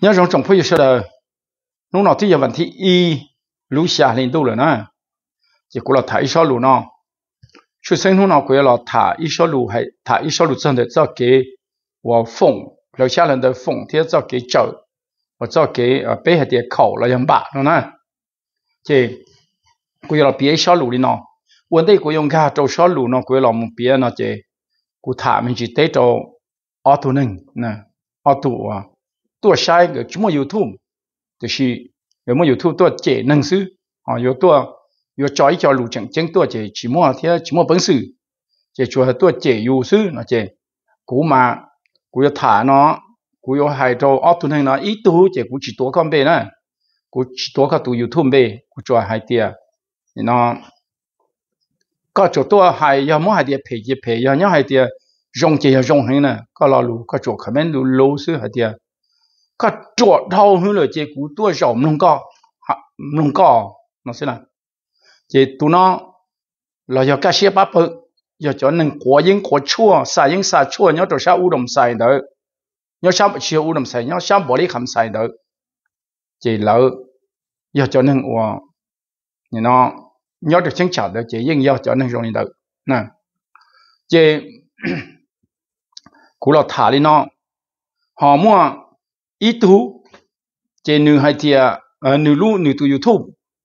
要从总坡要烧的，弄到梯要问题，一路下领导了呐。就古了他一小路呢，去申通农古了他一小路还他一小路，正在造给我封留下来的封，天造给交，我造给呃海的考了人把，侬呢？这古了别小路里呢，我那个用开走一小路呢，古了们别呢过他们门带着造阿土呢，呐，阿啊。ตัวใช้ก็ชั่วโมงยูทูบแต่สิเดี๋ยวมันยูทูบตัวเจนังซื้ออ๋ออยู่ตัวอยู่จอยจอหลูจังเจงตัวเจชั่วโมงเทียชั่วโมงเป็นสื่อเจชัวตัวเจยูซื้อเนาะเจกูมากูจะถาเนาะกูจะหายโตออฟทุนให้เนาะอีตู้เจกูจิตัวก้อนเบนะกูจิตัวก็ตัวยูทูบเบกูจะหายเตียเนาะก็จตัวหายยามหายเตียเพยเพยยามหายเตียยงเจยงให้นะก็รอรู้ก็จขมันรู้รู้ซื้อหายเตีย có chỗ đâu hơn là chế cú tua rộng không có nông có nó sẽ là chế tu nó là do các xe bắp do cho nên quá những quá chua xài những xài chua nhớ cho sao u đồng xài đỡ nhớ sao chiều u đồng xài nhớ sao bỏ đi khẩm xài đỡ chế lỡ do cho nên ủa nhìn nó nhớ được chứng trả đỡ chế nhưng do cho nên rồi đỡ nè chế cú là thả đi nó họ mua ít ờ, tu chế nữ hay thì nữ lu nữ tu youtube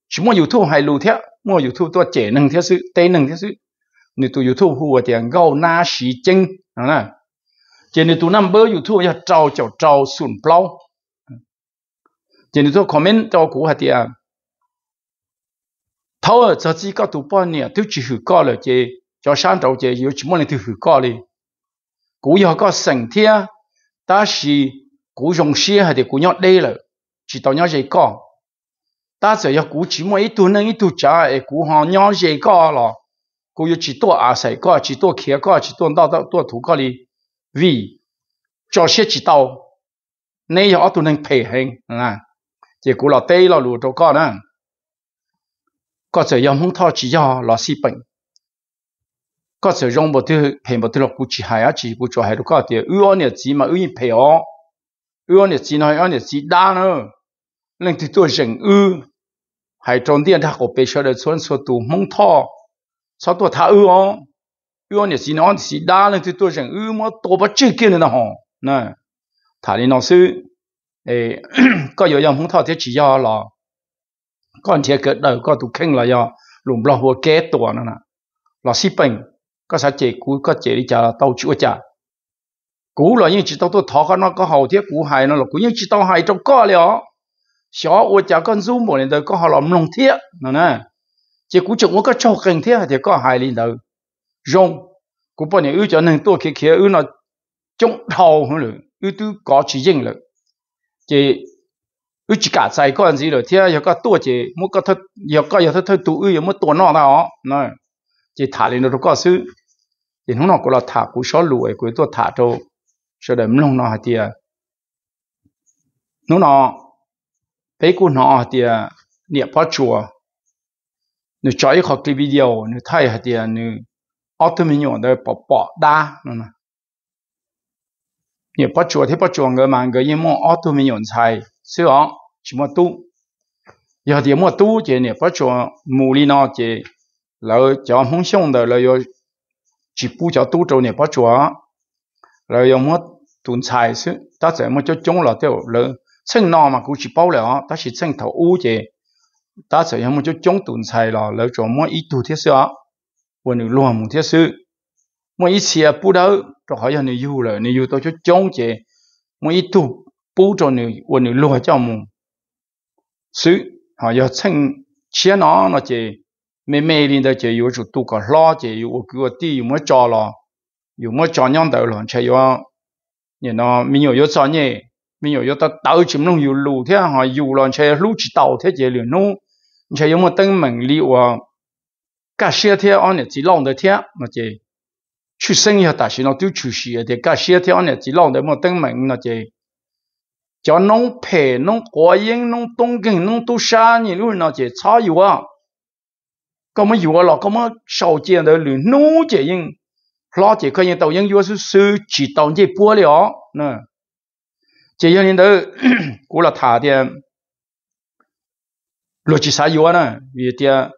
chỉ mua youtube hay lu theo mua youtube tôi chế năng theo sự tây năng theo sự nữ tu youtube hùa thì gạo na sĩ chân đó là chế nữ tu number youtube ya trâu chảo trâu sùn plau chế nữ tu comment cho cũ hay thì thâu ở cho chỉ có tu bao nhiêu tiêu chỉ hữu có là chế cho sáng trâu chế yếu chỉ mua là tiêu hữu có đi cũ giờ có sành thia ta sĩ cú dòng xe hay thì cú nhọt đây là chỉ tao nhọt gì có ta sẽ yêu cú chỉ mỗi tu nên tu trả ấy cú họ nhọt gì có là cú yêu chỉ tu à sẽ có chỉ tu kia có chỉ tu đào đào tu thủ có đi vì cho xe họ tu nên thể hình là chỉ cú là tây là lùi đâu có nữa có sẽ yêu không thọ chỉ do là si bệnh có sẽ dùng một thứ hình một thứ chỉ hại chỉ cú cho hại đâu có thì ưu anh chỉ mà ưu phê họ ư nè chỉ nói ư nè chỉ đa nữa nên thì tôi dành ư hãy trốn tiền thà của bây giờ để xuống số tù mong thọ sao tôi thà ư ó ư nè chỉ nói chỉ đa nên thì tôi dành ư mà tôi bắt chước kia nữa hả nè thà đi nói sư ê có nhiều dòng mong thọ thế chỉ do là con thiệt cái đời con tụ khen là do lùm lo hồ kế tổ nữa nè là si bệnh có sao chế cúi có chế đi chờ tàu chữa chả cú là những chỉ tao tôi thọ con nó có hầu thiết cú hài nó là những chỉ tao hài trong co liệu xó ô chả con du một lần có họ lòng lòng thiết nè chỉ cú chụp có cho cần thiết thì có hài lần đời rong cú bao nhiêu cho nên tôi kia kia ư nó trong đầu hơn rồi ư có chỉ riêng rồi chỉ ư cả sai con gì rồi thế giờ có tôi chỉ muốn có thật giờ có giờ thật thật giờ muốn tôi nó đó nè chỉ thả lên nó có sự thì nó nó là thả cú xó lùi tôi thả trâu sợ đếm lòng nó tiệt nó nó thấy cô nó tiệt à, niệm phát chùa nó chơi học cái video nó thấy hạt tiệt nó ở tụi mình nhọn đó bỏ bỏ đa nó nè niệm phát chùa thấy phát chùa người mang người yên mong ở tụi mình nhọn xài sư ông chỉ mà tu giờ thì mà tu chỉ niệm phát chùa mù li nó chỉ rồi cho không xong rồi rồi chỉ bu cho tu trâu niệm phát chùa rồi rồi mua tuần sai sự ta sẽ muốn cho chúng là theo lỡ sinh nó mà cũng chỉ bao lẽ ta chỉ sinh thầu u chế ta sẽ muốn cho chúng tuần sai là lỡ cho mỗi ít tuổi thiết sự và nữ luôn muốn thiết sự mỗi ít xia bù đâu cho họ cho nữ yêu rồi nữ yêu tôi cho chúng chế mỗi ít tu bu cho nữ và nữ luôn cho muốn sự họ giờ sinh chia nó nó chế mê mê lên đó chế yêu chủ tu cả lo chế yêu cái đi yêu mới cho lo yêu mới cho nhau đầu luôn chế yêu 你呢没有有啥呢？没有有到到处弄有路天哈，有了才路去到天节了弄，你才有么登门里哇？cả à? xe thế anh à, này chỉ lòng để thế mà chỉ chú sinh ya ta xin nó tiêu chú xe để cả xe thế anh này chỉ lòng để mà tăng mạnh nó chỉ cho nông phe nông quá yên nông đông kinh nông tu sa như luôn nó chỉ 差有啊，咁么有啊咯，咁么少见的路，农这样。老几以银豆，人家是手机豆你播了？那这幺人头 过了他的六七啥月呢？有点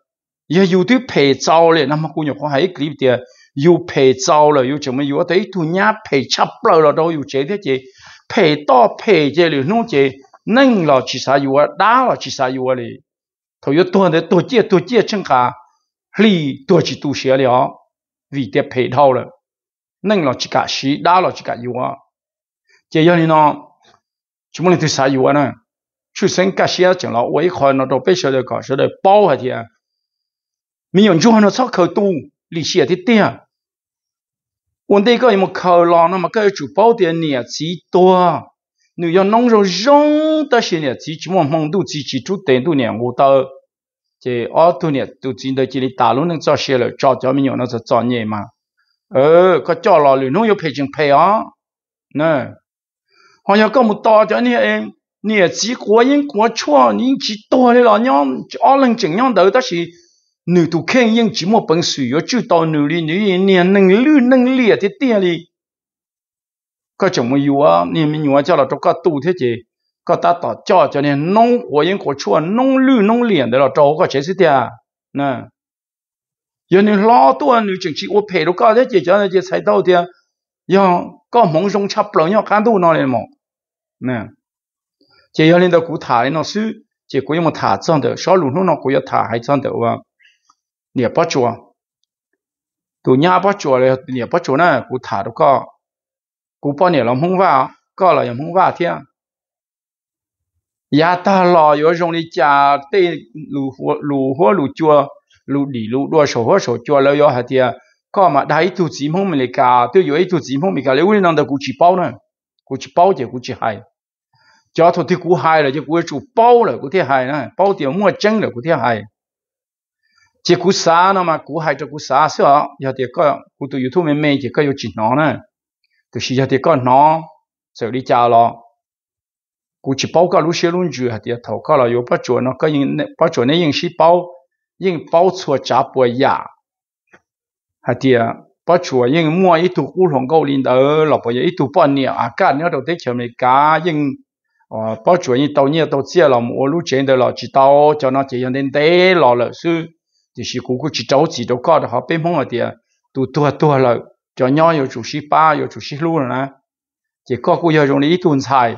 也有的拍照了，那么姑娘话还有一点有拍照了，有这么有的都伢拍照不了，都有这的这拍到拍这里弄这冷了七啥月，打了七啥月嘞？他又多的多结多结称哈梨，多几多些了。vì tiệp phải thâu rồi nên là chỉ cả sĩ đa là chỉ cả yêu à chỉ yêu thì nó chúng mình thứ sáu yêu nè chú sinh cả sĩ chẳng là quấy khỏi nó đâu biết sao được cả sao được bao hết thì à mình dùng chú nó sao khởi tu lì sĩ thì tiếc vấn đề cái mà khởi lo nó mà cái chú bao tiền nhà chỉ to nếu 要弄 rồi rong ta sẽ nhà chỉ chỉ mong mong tu chỉ chú tiền tu nhà ngô tao chế ở tu nè tu chính đời chỉ đi tà nên cho xe rồi cho cho mình nó cho nhẹ mà ờ có cho lo lì nó yêu phải chừng phải á nè họ nhớ có một to cho nè em nè chỉ quá yên quá chua nè chỉ to đấy là nhau ở lần chừng nhau đó đó là nữ tu khen yên chỉ một bằng suy yếu chữ to nữ đi nữ yên nè nâng lư nâng lìa thế tiền đi có chồng mà yêu á nè mình yêu cho là trong các tu thế chứ ก็ตาต่อจ่อจะเนี่ยน้องหัวยังขอชั่วน้องลื้อน้องเหลี่ยนเดี๋ยวเราโจก็เฉยสิเดียนะ有人老多女警去，我陪着搞这解决那些菜刀的，要搞蒙松吃不了，要干多那里嘛？那，这要领导顾他的那书，这顾要么他讲的，小路弄那顾要他还讲的哇，也不做，都伢不做了，也不做呢，顾他都搞，顾半年了蒙娃，搞了也蒙娃天。ya ta lo yo rong ni cha te lu ho lu ho lu chua lu đi lu đua sổ ho sổ chua lo yo ha tia có mà đại tu chỉ mong mình cả tôi yêu tu chỉ mong mình cả lấy quên năng được cụ chỉ bao nữa cụ chỉ bao chứ cụ chỉ hai cho thôi thì cụ hai là chứ cụ chủ bao là cụ thế hai nữa bao tiền mua chân là cụ thế hai chỉ cụ xa nó mà cụ hai cho cụ xa sao giờ thì có cụ tôi yêu thu mình mình chỉ có yêu chỉ nó nữa tôi chỉ giờ thì có nó sợ đi cha lo กูจะ包个路些论据啊，点投靠了又不做那个人，不做那人是包，人包错加不呀，啊点不做人摸一度乌龙高领导老婆也一度半年啊，干了都得前面加人哦，不做人到年到节了，我路见到了知道，叫那这样的得了了是，就是姑姑去着急都搞得好被蒙了点，都多多了，叫鸟又主席八又主席路了呢，结果姑要用了一顿菜。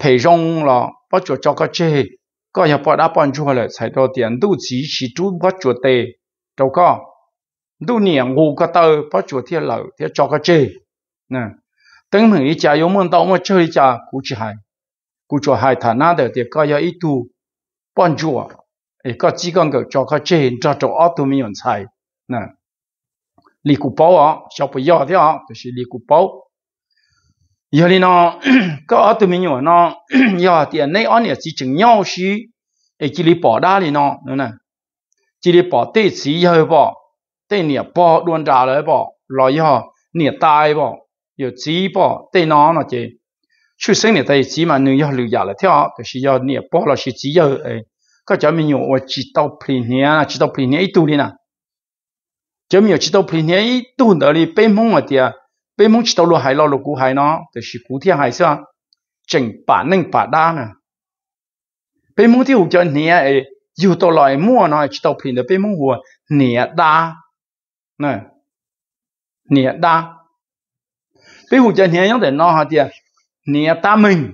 thì rong là bắt chuột cho cái chế có nhà bỏ đã bán chuột là xài đồ tiền đủ chỉ chỉ bắt chuột tê đâu có đủ niệm ngu cái bắt chuột thiên lợi thì cái chế nè tính mình đi chả yếu mừng đâu mà chơi chả cú chỉ hay hay thà na để thì có nhà ít tu bán chuột ấy chỉ cần cái cho cái chế cho cho ở tu mình xài nè lì cú bảo à cho bây giờ thì à thì lì cú bảo 原来呢，个奥子咪鸟，侬要啊点呢奥呢，是一种鸟诶，这里保大哩鸟，侬呢，这里对逮食也好宝，对鸟宝，多难打嘞宝，老也鸟死宝，有吃宝，对那那就，出生哩，对一嘛，你要六下来听好，可是要鸟宝了是自由诶，个叫面有我几道平年啊，几道平年一度哩呐，叫面有几道平年一多得了，白忙阿点。bây mong chỉ tàu lúa hải lo lúa cú hải nó thì là cú thiên hải sao chỉnh bả nâng bả đa nè bây mong thì hụt cho nhẹ ấy dù tàu lại mua nó chỉ tàu phim được bây mong hùa nhẹ đa nè nhẹ đa bây hụt cho nhẹ những cái nó hả tiệt nhẹ ta mình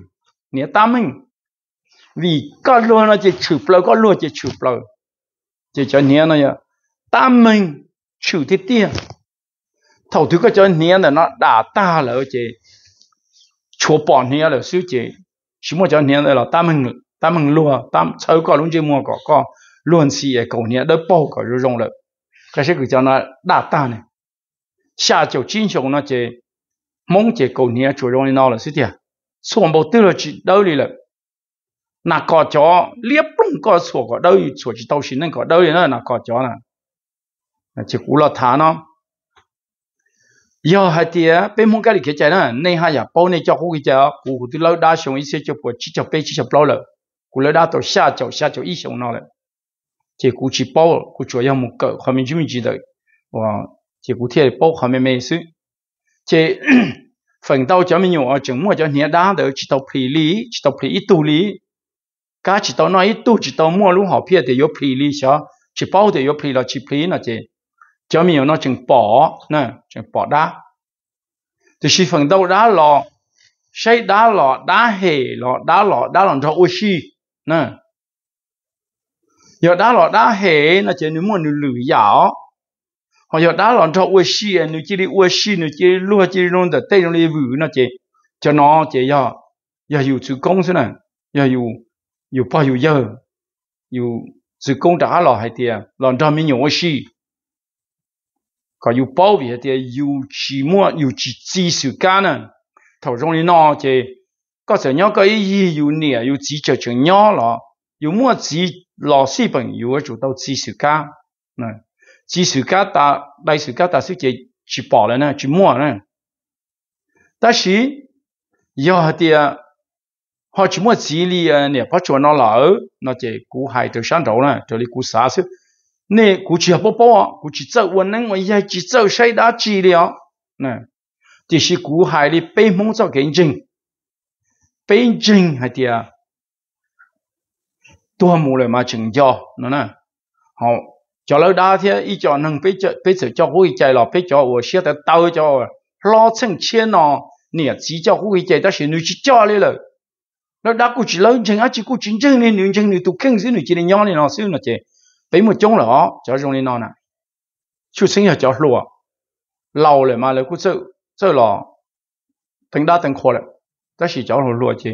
nhẹ ta mình vì có lúa nó chỉ chịu lâu có lúa chỉ chịu lâu chỉ cho nhẹ nó nhở ta mình chịu thiết tiệt thầu thứ cái cho nia là nó đã ta là ở chế chúa bỏ nia là sư chế chỉ một cho nia là ta mình ta mình lúa ta sau có luôn chế mua có có luôn xì ở cổ nia đỡ bao có rồi rong rồi cái sẽ cứ cho nó đã ta này xa chỗ chính chỗ nó chế mong chế cổ nia chỗ rong nó là sư thiệt xuống bộ tư là chỉ đâu đi là nà có chó liếp luôn có sổ có đâu sổ chỉ tàu xin nên có đâu đi nữa nà có chó nè chỉ cú là thả nó 要哈地啊，摆么咖哩，呷菜呐。内哈呀，包内椒苦个椒，苦个的老大熊一些就不七炒背七炒不椒了。苦老大都下脚下脚一些香了。即苦椒泡了，苦椒要木搞后面煮木记得，哇，即苦天啊，泡下面美食。这分到椒咪有啊，正末只咸蛋豆，几道皮粒，几道皮伊豆粒。嘎几道内伊豆，几道末卤好撇的，有赔礼些，几泡的有赔了，去赔那即。cho mình nó chừng bỏ nè chừng bỏ đá thì chỉ phần đâu đá lọ xây đá lọ đá hề lọ đá lọ đá lọ cho oxy nè giờ đá lọ đá hề là chỉ nếu mà nếu lử dạo hoặc giờ đá lọ cho oxy nếu chỉ đi oxy nếu chỉ lúa chỉ luôn để tây luôn đi vử nó chỉ cho nó chỉ giờ giờ dùng sự công thế này giờ dùng, dùng bao nhiêu giờ dùng sự công đá lọ hay tiền lọ cho mình nhiều oxy có yêu bảo vệ thì yêu chỉ mua yêu chỉ chỉ sự cá nè à. thầu trong cái, nọ thì có thể nhớ cái ý yêu nè yêu chỉ cho chuyện nhớ là, yêu mua chỉ lọ sĩ bằng yêu chủ đầu chỉ sự cá nè chỉ sự cá ta đại sự cá ta sự chỉ chỉ bỏ lại nè chỉ mua nè ta sĩ giờ thì à, họ chỉ mua chỉ li à, nè bắt cho nó lỡ nó chỉ cú hại từ đầu nè cho đi cú xả 那估计也不包啊，估计走我能我也只走谁打治疗呢？这是古海的被蒙造眼睛，被睛还的啊，多么了嘛成交，那呢？好，叫老大天一叫能被叫被走叫会在了，被叫我现在刀叫老成千哦，你只叫会在，但是你去叫你了。nó đã cố chỉ lớn chừng á chỉ cố chính chừng nên nương chừng nương tụ kinh dưới nương chỉ nên nhau nên nó xíu nó chơi bấy một chung lọ cho dùng đi nó nè chú sinh cho lúa lâu rồi mà lại cũng sự sự lọ từng đa từng khổ rồi đó là cho lúa chứ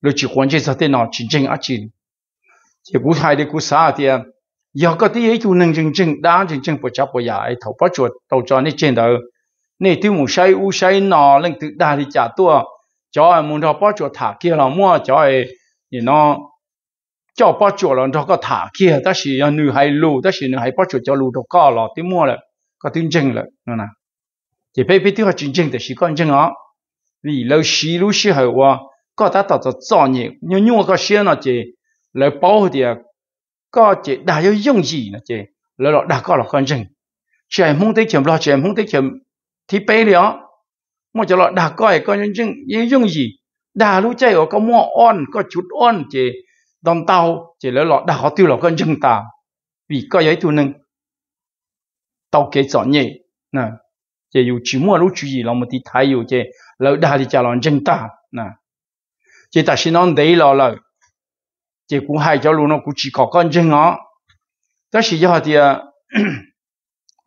lúa chỉ quan chỉ sao thế nào chính chính ác chính chỉ cũng hay đi cũng xa thì giờ có tí ấy chú nâng chính chính đa chính chính bỏ chấp bỏ giải thầu bỏ chuột tàu cho nên trên đó nên tiêu một say u say nọ lên từ đa thì trả tua cho ai muốn thầu bỏ chuột thả kia là mua cho ai thì nó cho bao chỗ là nó có thả kia ta chỉ là nữ hay lù ta chỉ nữ hay bao chỗ cho lù đó có là tiếng mua là có tiếng chân là nó nè chỉ phải biết tiếng họ chân chân thì chỉ có chân ó vì lâu xí lú xí hay quá có ta tạo cho cho nhiều nhưng nhưng có xí nó chỉ lời bảo có chỉ đã có dùng gì nó chỉ lời đó là con chân chỉ em thấy chậm lo chỉ em thấy chậm thì bé liền mà cho lo đã có con chân chân dùng gì đã lú chạy có mua on có chút on chỉ đom tàu chỉ lấy lọ đào tiêu lọ con chân ta vì có ấy thu nâng tàu kế chọn nhẹ nè chỉ dù chỉ mua lúc chú gì là một tí thái dù chỉ lỡ đa thì chào lọ chân ta nè chỉ ta xin non đấy lọ lỡ chỉ cũng hay cho luôn nó cũng chỉ có con chân ngó đó chỉ cho thì à,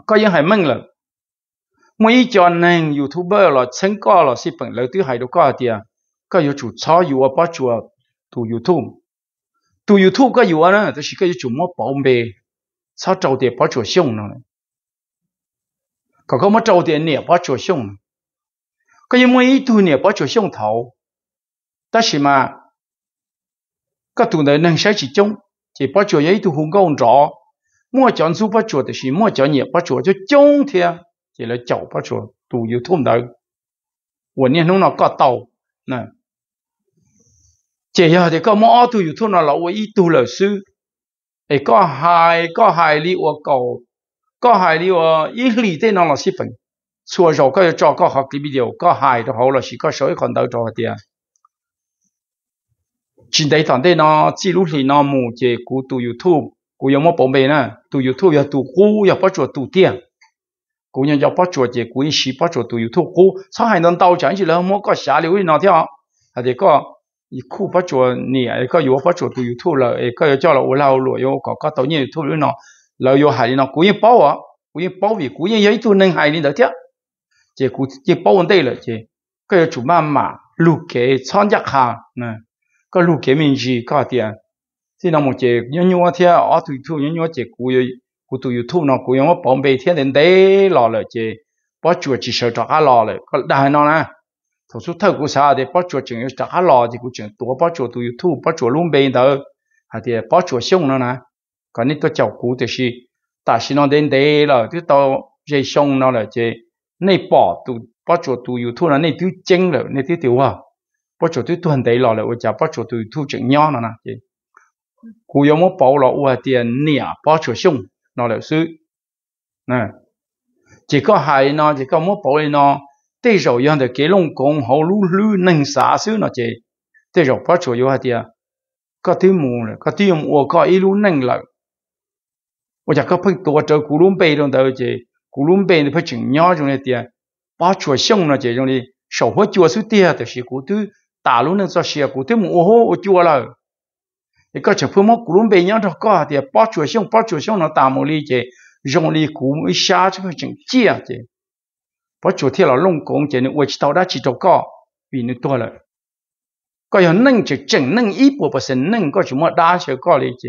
có những hay mừng lỡ mỗi cho nên youtuber là chân có là xếp bằng lỡ thứ hay đâu à, có thì có yêu chủ chó yêu ở bao chùa tu youtube 都有土，个有啊呢。但是个要怎么宝贝，才早点把脚生呢？刚刚么早点呢把脚生？个要每一度呢把脚生头，但是嘛，个土呢能晒几钟？这把脚一度烘干着。么讲水把脚，但是么讲呢把脚就肿天，就来脚把脚都有痛的，我念弄了个刀呢。chỉ giờ thì có mỗi tu dù thôn nào lậu ý tu lời sư thì có hai có hai lý của cầu có hai lý của ý lý thế nào là sĩ phần xua rồi có cho có học cái video có hai đó hậu là chỉ có số ít còn đỡ cho tiền à. chính đấy thằng đấy nó chỉ lúc thì nó mù chỉ cú tu youtube cú có một bộ bê nè tu youtube giờ tu cú giờ bắt chuột tu tiền cú nhân giờ bắt chuột chỉ cú ý sĩ bắt chuột tu youtube cú sao hai năm đầu chẳng chỉ là mua có xả liu nó theo à thì có 一哭不着你，一个有不着都有吐了，一个要叫了我老了，要搞搞到你吐了呢，老要害你呢，故意包啊，故意包你，故意要一吐能害你的天，这故这包对了，这个要做妈妈，路给参加下呢，个路给面子搞点，这那么这人家天啊吐吐，人家这故意故都有吐呢，故意我宝贝天天得老了这，把脚趾手抓下老了，个大那呢。thằng số thâu của xã thì bắt chuột chừng yếu trả lò thì cũng chừng tua bắt chuột tụi thu bắt chuột luôn bên đó à thì bắt chuột xong nữa nè còn những tôi chậu cũ thì gì ta xin nó đến đây là thứ tao dây xong nó là chế nay bỏ tụ bắt chuột tụi yếu thu là nay thứ chân rồi nay thứ tiểu à bắt chuột thứ tuần đấy lò là ôi chả bắt chuột tụi thu chừng nhau nữa nè chế cú yếu muốn bảo là ôi tiền nè bắt chuột xong nó là sư nè chỉ có hai nó chỉ có muốn bảo nó 对手用的给龙公好路路能啥手那些，对手不出有还的，个对木了，个对木我搞一路能了，我讲个不多这古龙背中头去，古龙背的不重要中的点，把出想那这种的，少不脚手底下的是古对大陆能做些古对木我好我脚了。一个吃不么古龙背娘的搞的，把出想把出想那大木里去，容易古一下这个真接的。พรราาะจุดที่เลง昨天了弄工钱，วชิตาได้你ิตก็นตัวเลย ก็ยังนั่งจะจังนั่งอีปุ่นเปอร์เซ็นต์นั่งก็ชะมาด่าเชื่อก็เลยเจ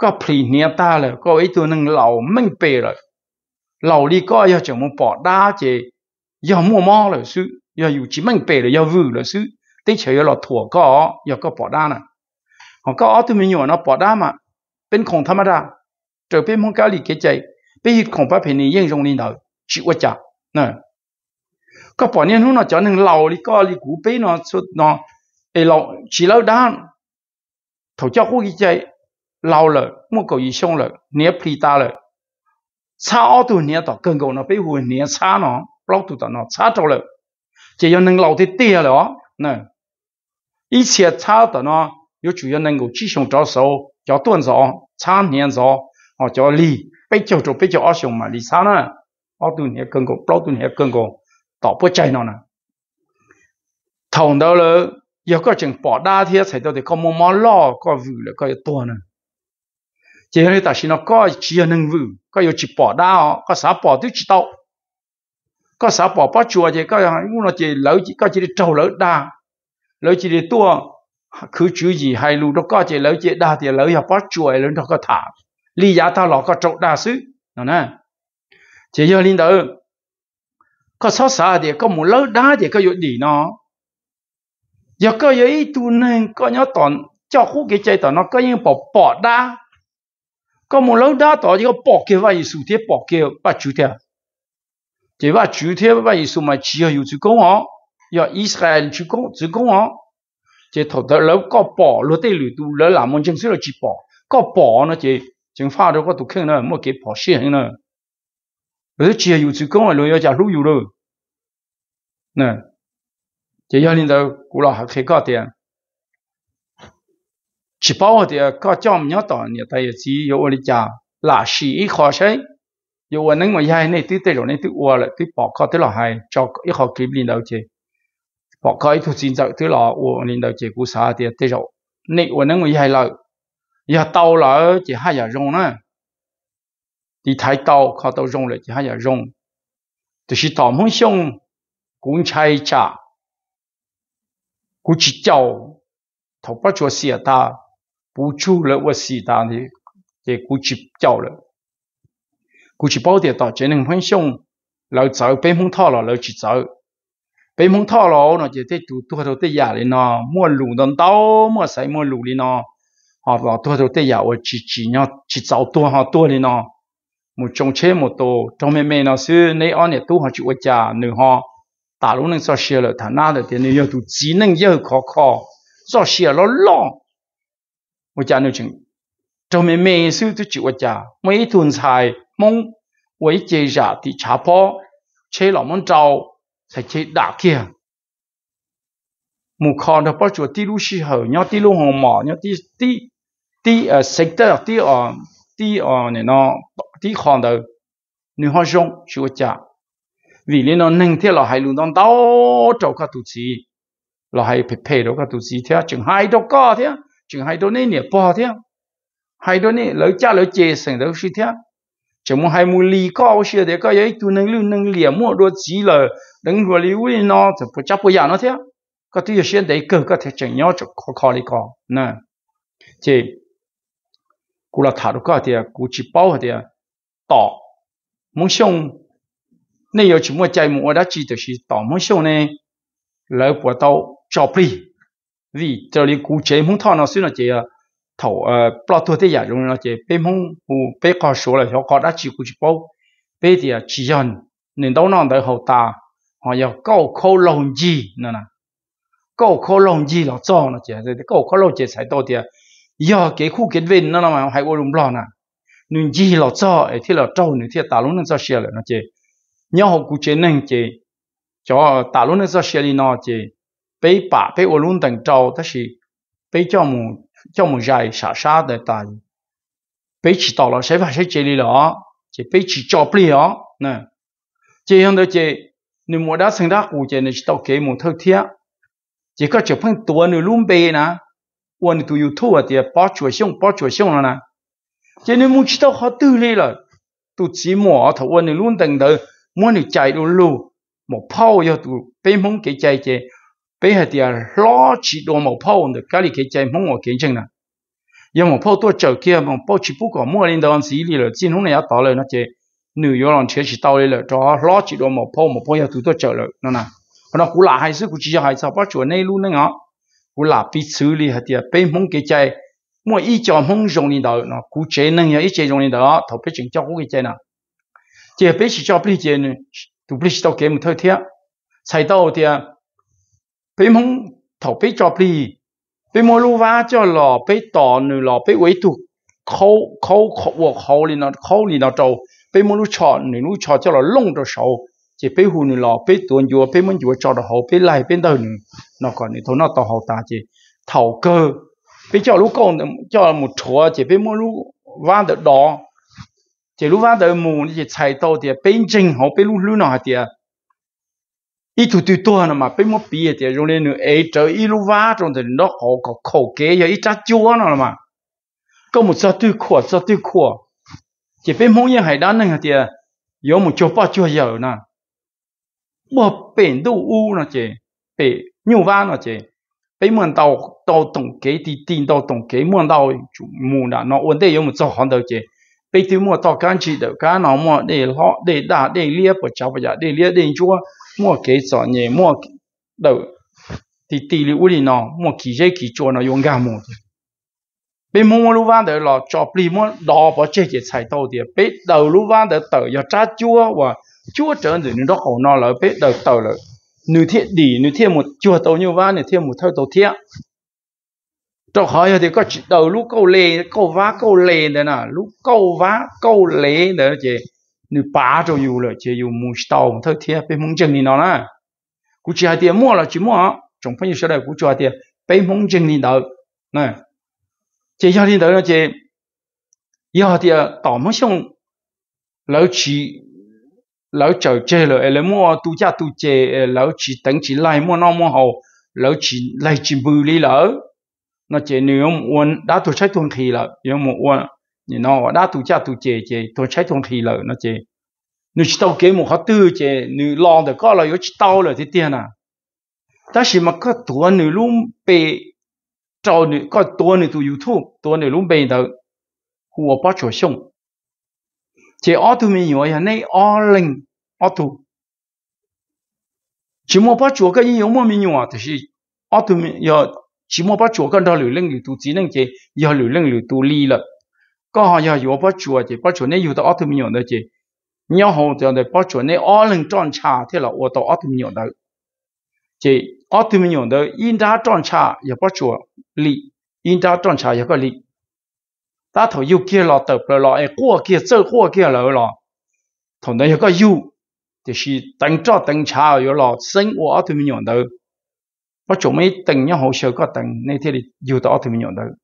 ก็ผีเนียตาเลยก็ไอตัวนั่งเหล่าไม่เปรเลยเหล่านี้ก็ยังจะมุ่งปอดได้เจยังมั่วมั่วเลยซื้อยังอยู่จีไม่เปรเลยยังวูเลยซื้อที่เฉยเราถั่วก็ยังก็ปอดได้น่ะผมก็อ๋อตัวมีอยู่เนาะปอดได้嘛เป็นของธรรมดาเจอเป็นมังกรลีเกจใจไปยึดของพระเพนียี่งตรงนี้เราชิวจ่ร那，可婆娘，侬那叫能老哩，可离古辈，侬说侬，哎，老，吃了丹，透教苦意在，老了莫够意冲了，年皮大了，差多年头，能够那辈活年差呢，老多那差着了，只要能老的低了，那，一切差的呢，要注意能够吉祥长寿，叫短寿，长年寿，哦，叫利，不叫多，不叫二祥嘛，利差呢。 어두운 해 건고 블러든 해 건고 또 붙여 있노나 통도로 여거 증 bỏ thế sẽ đâu thì có một món lo có vự là có to nè chỉ là ta xin nó có chỉ là nâng vự có yêu chỉ bỏ đa có xã bỏ thứ chỉ đâu có xã bỏ bỏ chùa thì có muốn nó chỉ lỡ có chỉ đi trâu lỡ đa lỡ chỉ đi tua cứ chữ gì hay lu đó có chỉ lỡ chỉ đa thì lỡ học bỏ chùa lỡ nó có thả lý giá ta lọ có trâu đa xứ nè chỉ cho linh tử có sáu sáu thì có một lớp đá thì có dụng gì nó giờ có ấy tu nên có nhớ toàn cho khu cái chơi toàn nó có những bỏ bỏ đá có một lớp đá toàn chỉ có bỏ kia vậy sự thế bỏ kia và chủ thế chỉ và chủ thế và sự mà chỉ có chủ công họ giờ Israel chủ công chủ công họ chỉ thầu thầu lớp có bỏ lúa tây lúa tu lỡ làm môn chân sư là chỉ bỏ có bỏ nó chỉ chính pha đâu có tụ khen nữa một cái bỏ xuyên nữa 而且只有此工啊，老要加路有了，那这要领导古老还开高点，吃饱的高叫不要到你，他也只有我的家拉稀一好些，有我能我也那对对了，那对我了，对报告对了还找一好给领导去，报告一途进走对了，我领导去古啥的对了，那我能我也了，也到了这还也容呢。thì thái tàu khó tàu rong lại thì hay là rong thì chỉ tàu muốn xong cũng chạy trả cũng chỉ chào thầu bắt cho xia ta bù chu lại thì cũng chỉ chào cũng chỉ bảo tiền tàu chỉ nên muốn xong lâu chờ bên muốn thọ là lâu chỉ chờ bên muốn thọ là nó thấy tụ tụ đầu tiên giả mua lù đòn tàu mua sấy mua lù lên nó họ là tụ đầu tiên giả chỉ chỉ chỉ chào tụ họ tụ lên một trong chế một tổ trong mềm mềm nó xưa nay on nhà tu họ chịu trả nửa họ ta luôn nên so xia là thà na là tiền nhiều tu chỉ nên giờ khó khó so xia nó lo một trả nửa chừng trong mềm mềm xưa tu chịu trả mấy tuần xài mong với chế giả thì trả po chế lọ mong trâu sẽ chế đã kia một con đó bắt chuột tí lu xì hở nhau tí lu hồng mỏ nhau tí tí tí ở ờ, sector tí ở tí ở ờ, ờ, này nó tí còn đời nếu họ dùng chúa cha vì lý nó nâng thế là hai luôn đón đau trâu các tu sĩ là hai phê phê đó các tu sĩ thế chừng hai đó có thế chừng hai đó này nè bỏ thế hai đó này lỡ cha lỡ chê sinh đâu suy thế chừng một hai mu lì có suy để có ấy tu nâng lưu nâng lìa mua đồ chỉ là đừng gọi lưu đi nó thì phải chấp phải nó thế các tu sĩ để cơ các thế chừng nhau chừng khó khó đi có nè chị cú là thà đó có thế à, cú chỉ bảo thế à, tỏ muốn xong nên giờ chỉ mua chạy mua đã chỉ được tỏ muốn xong này lỡ bỏ tàu cho bì vì cho nên cụ chế muốn thọ nó xin là chế thầu ờ bỏ thua thế giả dùng nó chế bên muốn cụ bên số là họ có đã chỉ cụ à, chỉ bao bên thì chỉ dần nên đâu nó đợi hậu ta họ giờ câu khâu lồng gì nữa nè câu khâu lồng gì là cho nó chế câu khâu lồng chế sai đâu thì giờ à, cái khu kiến viên nó là mà hay ôm lồng nè nun ji là cho e thi là cho nu thi ta luôn nên cho xia le nó che nhau ho ku chế nang che cho ta luôn nên cho xia đi nó che pe pa pe ô luôn tang cho ta shi pe cho mu cho mu jai sha sha để ta pe chỉ tao là sẽ phải sẽ chế đi lo che pe chỉ cho pli lo nè chế che hông chế che nu mo da sang da chế che chỉ tao ke mu thơ thiết chỉ có chụp phăng tua nu luôn bây na uốn tu yu thu à tiệt bỏ chuột xong bỏ chuột xong rồi na cho nên muốn chỉ tao khó tư lê là tụ chỉ mỏ thầu quân luôn từng đời muốn được chạy luôn luôn một phao cho tụ bê mông cái chạy chạy bê hạt thì à, lo chỉ đồ một phao được cái gì cái chạy mong ở kiến chân nè nhưng một phao tôi chờ kia mà bao chỉ bút có mua lên đó gì đi rồi xin hôm nay đã tỏ lời nó chạy nữ yếu lòng chế chỉ tao đi là cho lo chỉ đồ một phao một phao cho tụ tôi chờ rồi nó nè còn nó cũng là hay sức cũng chỉ cho hay sao bắt chuột này luôn đấy ngọ cũng là biết xử lý hạt thì à, bê mông cái chạy mỗi ý cho mong rong đi đâu nó cú chế năng nhớ ý chế rong đi đó thầu biết chừng cho cú cái chế nào chế biết chỉ cho biết chế nữa tụ biết tao kiếm một thời sai tao thì biết mong thầu biết cho biết biết mua lu cho lò biết tỏ nữa lò biết quấy tụ khâu khâu khâu khâu khâu đi nó khâu đi nó trâu biết mua lu chọn nữa lu chọn cho lò lông trâu sầu chỉ biết hù nữa lò biết tuần chùa biết muốn chùa cho đồ hậu biết lại biết đời nữa nó nữa thôi nó tao hậu ta chỉ thầu cơ bây cho lũ con cho một chỗ chỉ bên mua lúc va được đó chỉ lũ va được mù chỉ chạy tàu thì bên chân họ bên lũ lúc nào thì ít tuổi tuổi tua mà bên mua bia thì rồi nên ấy trở ít lũ va trong thì nó họ có khẩu kế giờ ít chắc chúa nào mà có một sao tiêu khổ sao tiêu khổ chỉ bên mua như hải đan này thì có một chỗ bao chúa giờ nè bỏ bền đồ u nó chỉ bể nhiều va nó chỉ 被问到到懂给的听到懂给问到就木啦，那问题有么做看到这，被对么到干起的，干那么你老你大你叻不着不着，你叻你做么给做呢？么到的地里屋里呢，么起些起做呢用干么的？被摸摸路弯的了，找不里么老把这些菜到的，被道路弯的到要扎脚哇，脚整的你都好拿了，被到到了。nếu thiện đi nếu thiện một chùa tàu như vậy nếu thiện một theo tàu thiện trong hỏi thì có đầu lúc câu lê câu vá câu lê đấy nè lúc câu vá câu lê đấy chị nếu bá cho dù là chị dù muốn tàu theo thiện bên muốn chân đi nó nè cú chị hai tiền mua là chỉ mua trong phần như sau đây cú chị hai tiền bên muốn chân đi đó nè chị cho đi đó là chị giờ thì ờ, tỏ mất xong lỡ chỉ lão chờ chê rồi lấy mua tu cha tu chê lão chỉ tánh chỉ lại mua nó mua hầu lão chỉ lại chỉ bù lý lỡ nó chê nếu uôn đã tu trái tuôn thì lỡ nếu uôn nhưng nó đã tu cha tu chê chê tu trái tuôn thì lỡ nó chê nếu chỉ tàu kế một khó tư chê nếu lo được có là yếu chỉ tàu là thế tiền à ta chỉ mà có tuổi nếu luôn bề trâu nếu có tuổi nếu tu youtube tuổi nếu luôn bề đó của bao chỗ xong chế ô tu mi yo ya nay ô linh ô tu chỉ mua bắt chuột cái gì mua mi yo thì chỉ ô tu mi yo chỉ mua bắt chuột cái đó lưu linh lưu tu chỉ nên chế yo lưu linh lưu tu li là có họ yo yo bắt chuột chế bắt chuột nei yo ta ô tu mi yo đó chế nhau hồ thì để bắt chuột nei ô linh tròn cha thế là ô tu ô tu mi yo đó chế ô tu mi yo đó in ra tròn cha yo bắt chuột li in ra tròn cha yo cái li ta thầu yêu kia lọ tập rồi lọ ai qua kia chơi qua kia lọ lọ thầu này có yêu thì là tận cho tận cha rồi lọ sinh của thì mình nhận được bó chỗ mấy tận nhau hậu sơ có tận nên thì yêu thì mình nhận được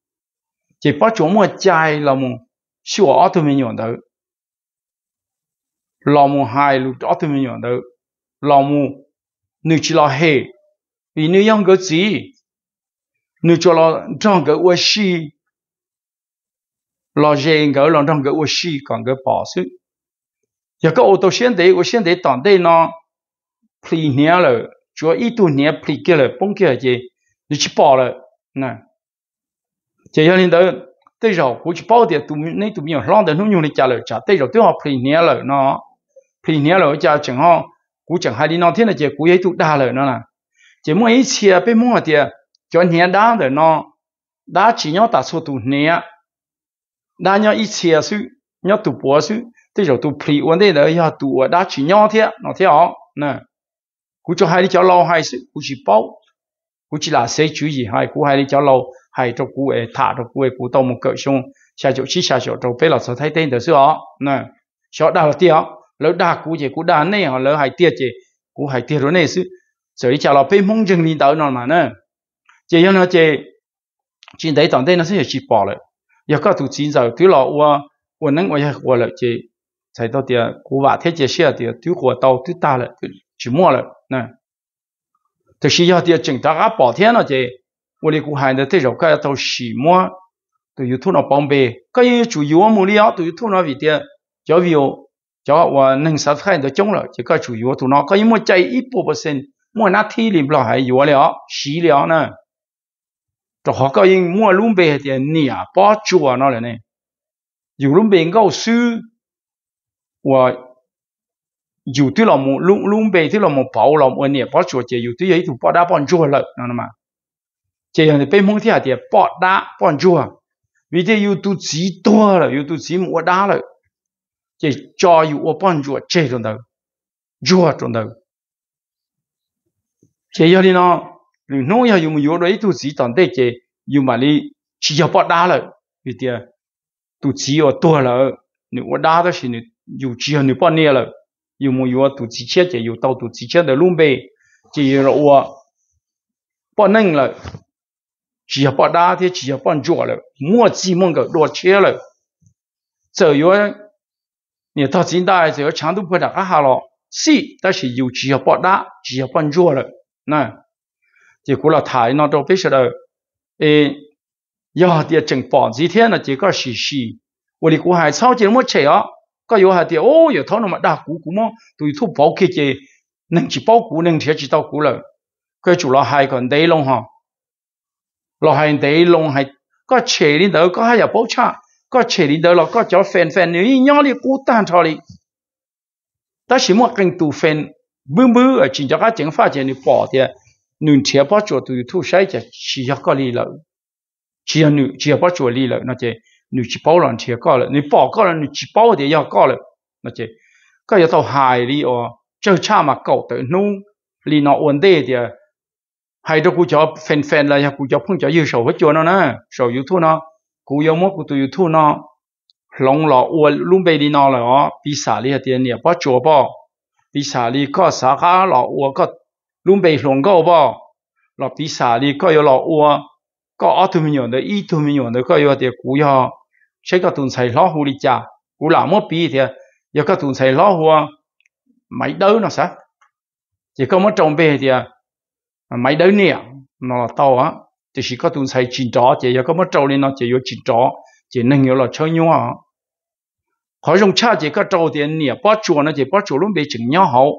chỉ bó chỗ mua chai là mù siêu thì mình nhận được lọ mù hai lúc đó thì mình nhận được lọ mù nữ chỉ là hệ vì nữ yang cái gì nữ cho là trong cái uất si lo je ngỡ lo trong ngỡ wo shi còn ngỡ bỏ sự giờ cái ô tô xuyên đấy ô xuyên đấy toàn đây nó pli nhé rồi chúa ít tu nhé pli kia rồi bông kia chứ nó chỉ bỏ rồi nè chỉ cho nên đó tới rồi cũng chỉ bỏ thì tụi nên tụi mình lo đến không nhiều nên trả lời trả tới rồi tôi học pli nhé rồi nó pli nhé rồi trả chẳng ho cũng chẳng hay đi nó thế là chỉ cũng ấy tụi đa rồi nó là chỉ mỗi ấy chia bên mua thì cho nhé đa rồi nó đa chỉ nhau ta số tụi nhé đa nhau ít chia sự nhau tụ búa sự thế rồi tụ phì uốn thế đấy ya tụ đa chỉ nhau thế nó thế ó nè cú cho hai đi cháu lâu hai sự cú chỉ bao cú chỉ là xây chú gì hai cú hai đi cháu lâu hai cho cú ấy thả cho cú ấy cú tao một cỡ xuống xa chỗ chỉ xa chỗ trâu bé là sao thấy tên đó sự ó nè cho đa là tiếc lỡ đa cú chỉ cú đa này họ lỡ hai tiếc chỉ cú hai tiếc rồi này sự rồi đi cháu lâu bé mong chừng đi tới nó mà nè chỉ cho nó chỉ chỉ thấy toàn tên nó sẽ chỉ bỏ lại 要个都知道，对了，我我能我也过了就在到点古瓦台这下的对火道对大了，寂寞了呢。这是要的政策，保护天了这，我的古汉的最少该都十万，都有头脑方便？可以住约我里奥都有头脑位点，假如，假如我零十开到中了，就该住约头脑，可以么？在一步百分，么拿提里不了还约了，少了呢？cho họ có yên mua luôn về thì nỉa bỏ chùa nó là này dù luôn về ngâu và dù tuy là một luôn luôn về tuy một bảo là một nỉa bỏ chùa chỉ dù tuy ấy thì bỏ đá bỏ chùa lợi nó mà chỉ là bên mông thì thì bỏ đá bỏ chùa vì thế dù tu chỉ to rồi dù tu mua đá rồi chỉ cho ở bỏ chùa chơi trong đầu chùa trong đầu chỉ giờ đi nó 弄要用木鱼了，一肚字，长得捷，有嘛哩？只要破打了，有点肚字要吐了，你破打的是候，你用字要破年了，有没有啊，吐字切结有到肚字切的拢没，只有我破嫩了，只要破大的，只要半脚了，莫字蒙个多切了，这要你到近代，只要强度不大还好了，是，但是有只要破打，只要半脚了，那。chỉ cố là thái nó đâu biết sợ đâu ê giờ thì chừng bỏ gì thế là chỉ có xì xì vậy thì cũng hay sau chỉ muốn chạy á có yếu hay thì ô giờ thấu nó mà đa cú cú mà tụi thu bảo kia chứ nên chỉ bảo cú nên thiệt chỉ tao cú rồi cái chủ là hai còn đấy luôn ha, là hai đấy luôn hay có chạy đi đâu có hay là bảo cha có chạy đi đâu là có cho phèn phèn nếu nhau đi cú tan thôi đi ta chỉ muốn cần tụ phèn bưng bưng ở chính cho các chính phát triển đi bỏ thì 눈제바줘도두샤이제지역거리라지역누제바줘리라나제누지보란제거라니보거라누지보데야거라나제거야또하이리어저차마거도눈리나원데데하이도구저팬팬라야구저풍저유쇼저너나쇼유튜나구여모구도유튜나หลงหล่ออวนลุ่มไปดีนอเลยอ๋อปีศาจเรียเตียนเนี่ยพอจัวบอปีศาจลีก็สาขาหล่ออวนก็ luôn bị xuống cầu bỏ lọ bí xả đi có yêu lọ ua có ở thu mình được ít thu mình được có yêu thì cú yo sẽ có tuần xài lọ hồ cha cú làm mất bí thì giờ có tuần xài lọ hồ mấy đứa nó sao chỉ có mất trồng về thì mấy đứa nè nó là á thì chỉ có tuần xài chín chó chỉ giờ có trâu lên nó chỉ vô chín chó chỉ nên hiểu là chơi nhau à khỏi cha chỉ có trâu thì nè bỏ chuột nó chỉ bỏ chuột luôn bị chừng nhau hậu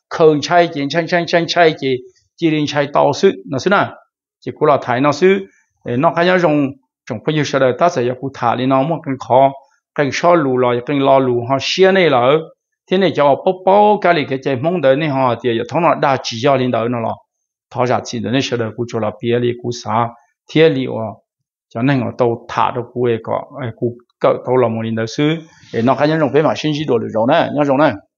không chạy chỉ chai chai chai chạy chỉ chỉ liên chạy tàu sư nó sư nào chỉ cú là thái nó sư nó cái nhau rong trong bây giờ sau ta sẽ cụ thả lên nó một cái khó cái số lù rồi cái lo lù họ xia này là thế này cho bố bố cái này cái chạy mong đợi này họ thì giờ thằng nó đã chỉ cho lên đợi nó rồi thọ ra chỉ đợi sau đó cú cho là bia li cụ sa, thế li ở cho nên họ tàu thả được cú ấy có cú cậu tàu là một lên đợi sư nó cái nhau rong phải mà sinh chỉ đồ được rồi này nhau rong này